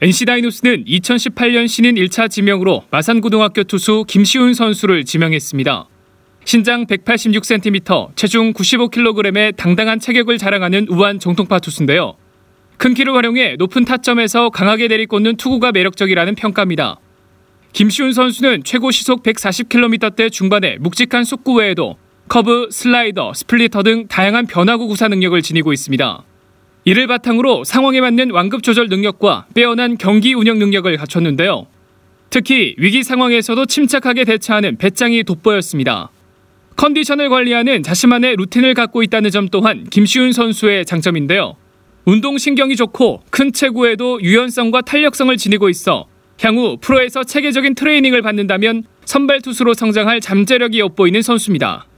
NC 다이노스는 2018년 신인 1차 지명으로 마산고등학교 투수 김시훈 선수를 지명했습니다. 신장 186cm, 체중 95kg의 당당한 체격을 자랑하는 우한 정통파 투수인데요. 큰 키를 활용해 높은 타점에서 강하게 내리꽂는 투구가 매력적이라는 평가입니다. 김시훈 선수는 최고 시속 140km대 중반에 묵직한 속구 외에도 커브, 슬라이더, 스플리터 등 다양한 변화구 구사 능력을 지니고 있습니다. 이를 바탕으로 상황에 맞는 완급 조절 능력과 빼어난 경기 운영 능력을 갖췄는데요. 특히 위기 상황에서도 침착하게 대처하는 배짱이 돋보였습니다. 컨디션을 관리하는 자신만의 루틴을 갖고 있다는 점 또한 김시훈 선수의 장점인데요. 운동 신경이 좋고 큰 체구에도 유연성과 탄력성을 지니고 있어 향후 프로에서 체계적인 트레이닝을 받는다면 선발 투수로 성장할 잠재력이 엿보이는 선수입니다.